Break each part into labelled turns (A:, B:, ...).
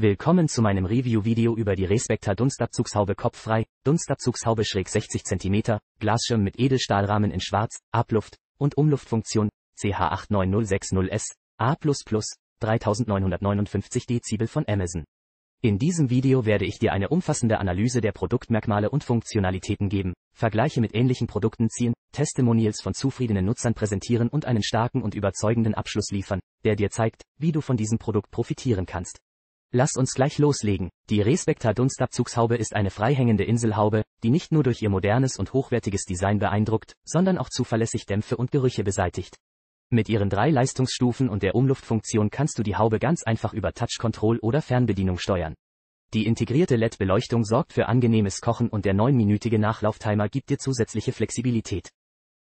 A: Willkommen zu meinem Review-Video über die Respecta Dunstabzugshaube kopffrei, Dunstabzugshaube schräg 60 cm, Glasschirm mit Edelstahlrahmen in Schwarz, Abluft- und Umluftfunktion, CH89060S, A++, 3959 Dezibel von Amazon. In diesem Video werde ich dir eine umfassende Analyse der Produktmerkmale und Funktionalitäten geben, Vergleiche mit ähnlichen Produkten ziehen, Testimonials von zufriedenen Nutzern präsentieren und einen starken und überzeugenden Abschluss liefern, der dir zeigt, wie du von diesem Produkt profitieren kannst. Lass uns gleich loslegen. Die Respecta Dunstabzugshaube ist eine freihängende Inselhaube, die nicht nur durch ihr modernes und hochwertiges Design beeindruckt, sondern auch zuverlässig Dämpfe und Gerüche beseitigt. Mit ihren drei Leistungsstufen und der Umluftfunktion kannst du die Haube ganz einfach über Touch Control oder Fernbedienung steuern. Die integrierte LED-Beleuchtung sorgt für angenehmes Kochen und der neunminütige Nachlauftimer gibt dir zusätzliche Flexibilität.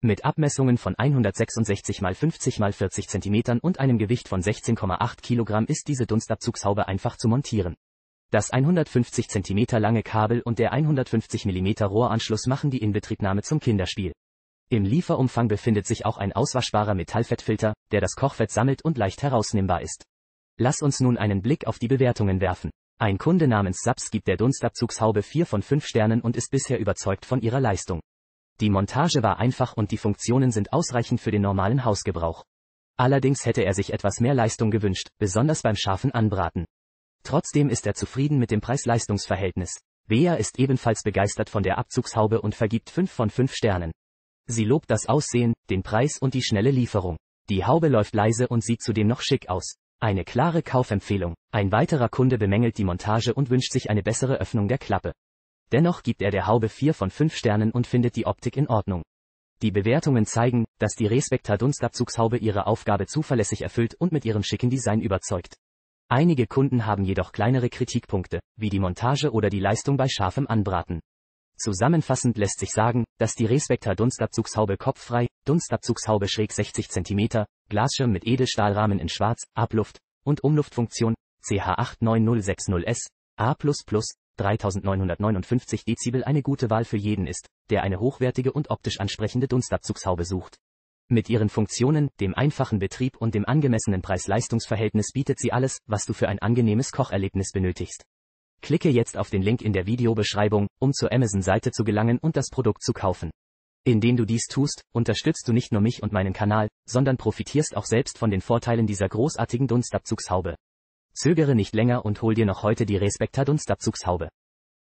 A: Mit Abmessungen von 166 x 50 x 40 cm und einem Gewicht von 16,8 kg ist diese Dunstabzugshaube einfach zu montieren. Das 150 cm lange Kabel und der 150 mm Rohranschluss machen die Inbetriebnahme zum Kinderspiel. Im Lieferumfang befindet sich auch ein auswaschbarer Metallfettfilter, der das Kochfett sammelt und leicht herausnehmbar ist. Lass uns nun einen Blick auf die Bewertungen werfen. Ein Kunde namens Saps gibt der Dunstabzugshaube 4 von 5 Sternen und ist bisher überzeugt von ihrer Leistung. Die Montage war einfach und die Funktionen sind ausreichend für den normalen Hausgebrauch. Allerdings hätte er sich etwas mehr Leistung gewünscht, besonders beim scharfen Anbraten. Trotzdem ist er zufrieden mit dem Preis-Leistungs-Verhältnis. Bea ist ebenfalls begeistert von der Abzugshaube und vergibt 5 von 5 Sternen. Sie lobt das Aussehen, den Preis und die schnelle Lieferung. Die Haube läuft leise und sieht zudem noch schick aus. Eine klare Kaufempfehlung. Ein weiterer Kunde bemängelt die Montage und wünscht sich eine bessere Öffnung der Klappe. Dennoch gibt er der Haube 4 von 5 Sternen und findet die Optik in Ordnung. Die Bewertungen zeigen, dass die Respekta Dunstabzugshaube ihre Aufgabe zuverlässig erfüllt und mit ihrem schicken Design überzeugt. Einige Kunden haben jedoch kleinere Kritikpunkte, wie die Montage oder die Leistung bei scharfem Anbraten. Zusammenfassend lässt sich sagen, dass die Respekta Dunstabzugshaube kopffrei, Dunstabzugshaube schräg 60 cm, Glasschirm mit Edelstahlrahmen in Schwarz, Abluft und Umluftfunktion CH89060S A++ 3959 Dezibel eine gute Wahl für jeden ist, der eine hochwertige und optisch ansprechende Dunstabzugshaube sucht. Mit ihren Funktionen, dem einfachen Betrieb und dem angemessenen Preis-Leistungs-Verhältnis bietet sie alles, was du für ein angenehmes Kocherlebnis benötigst. Klicke jetzt auf den Link in der Videobeschreibung, um zur Amazon-Seite zu gelangen und das Produkt zu kaufen. Indem du dies tust, unterstützt du nicht nur mich und meinen Kanal, sondern profitierst auch selbst von den Vorteilen dieser großartigen Dunstabzugshaube zögere nicht länger und hol dir noch heute die Respekta Dunstabzugshaube.